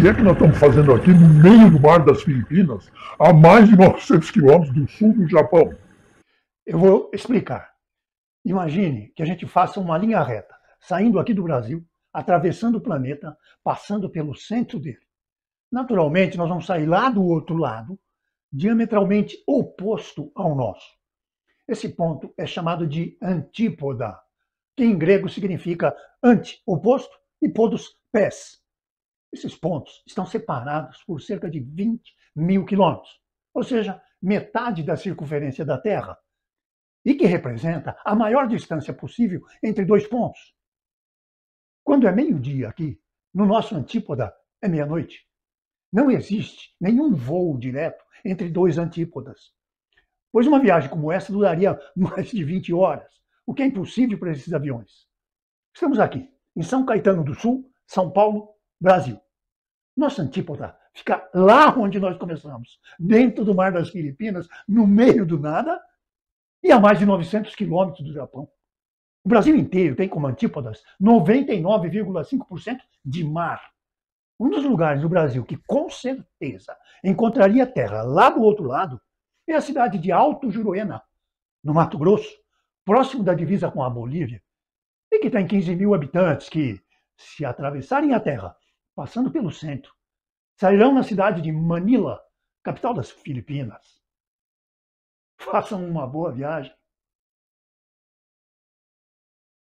que é que nós estamos fazendo aqui no meio do mar das Filipinas, a mais de 900 quilômetros do sul do Japão? Eu vou explicar. Imagine que a gente faça uma linha reta, saindo aqui do Brasil, atravessando o planeta, passando pelo centro dele. Naturalmente, nós vamos sair lá do outro lado, diametralmente oposto ao nosso. Esse ponto é chamado de antípoda, que em grego significa anti, oposto, e podos, pés. Esses pontos estão separados por cerca de 20 mil quilômetros, ou seja, metade da circunferência da Terra, e que representa a maior distância possível entre dois pontos. Quando é meio-dia aqui, no nosso antípoda é meia-noite. Não existe nenhum voo direto entre dois antípodas, pois uma viagem como essa duraria mais de 20 horas, o que é impossível para esses aviões. Estamos aqui, em São Caetano do Sul, São Paulo, Brasil. Nossa antípoda fica lá onde nós começamos, dentro do Mar das Filipinas, no meio do nada, e a mais de 900 quilômetros do Japão. O Brasil inteiro tem como antípodas 99,5% de mar. Um dos lugares do Brasil que com certeza encontraria terra lá do outro lado é a cidade de Alto Juruena, no Mato Grosso, próximo da divisa com a Bolívia, e que tem 15 mil habitantes que, se atravessarem a terra passando pelo centro, sairão na cidade de Manila, capital das Filipinas. Façam uma boa viagem